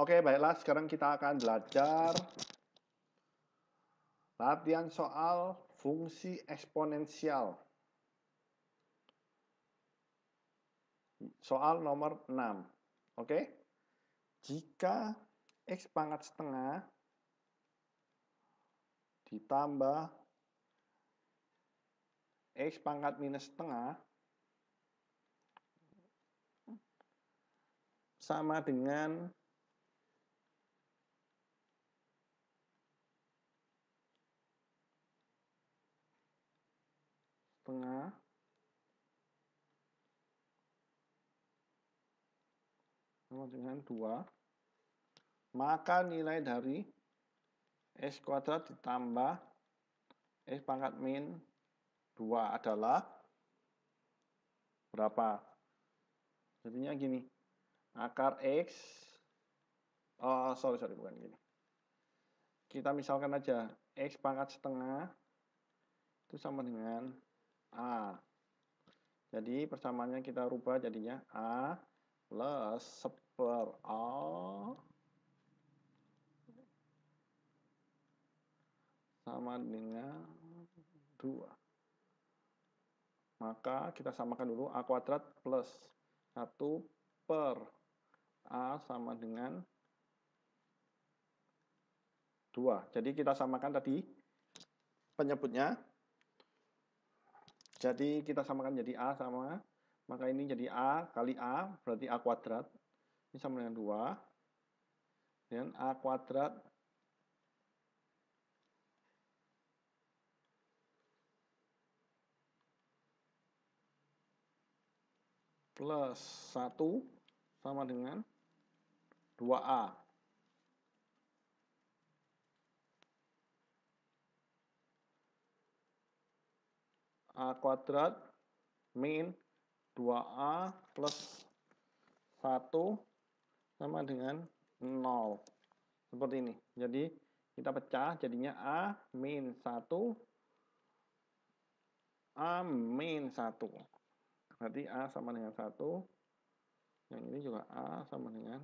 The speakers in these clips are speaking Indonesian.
Oke, baiklah. Sekarang kita akan belajar latihan soal fungsi eksponensial. Soal nomor 6. Oke? Jika X pangkat setengah ditambah X pangkat minus setengah sama dengan setengah sama dengan dua maka nilai dari S kuadrat ditambah S pangkat min dua adalah berapa? Jadinya gini, akar X, oh sorry, sorry, bukan gini. Kita misalkan aja, X pangkat setengah itu sama dengan A. Jadi persamaannya kita rubah jadinya A plus seper A sama dengan 2. Maka kita samakan dulu A kuadrat plus 1 per A sama dengan 2. Jadi kita samakan tadi penyebutnya jadi kita samakan jadi A sama, maka ini jadi A kali A, berarti A kuadrat. Ini sama dengan 2. dan A kuadrat plus 1 sama dengan 2A. A kuadrat min 2A plus 1 sama dengan 0. Seperti ini. Jadi kita pecah jadinya A min 1 A min 1. Berarti A sama dengan 1. Yang ini juga A sama dengan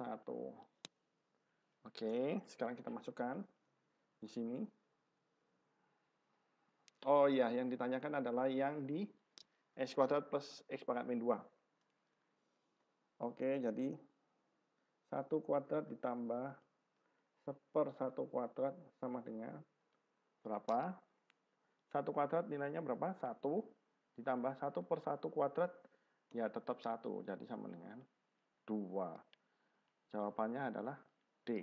1. Oke, sekarang kita masukkan di sini. Oh iya, yang ditanyakan adalah yang di X kuadrat plus X pangkat min 2. Oke, jadi 1 kuadrat ditambah 1 per 1 kuadrat sama dengan berapa? 1 kuadrat nilainya berapa? 1 ditambah 1 per 1 kuadrat ya tetap 1, jadi sama dengan 2. Jawabannya adalah D.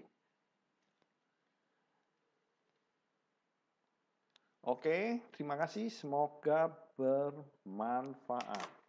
Oke, terima kasih. Semoga bermanfaat.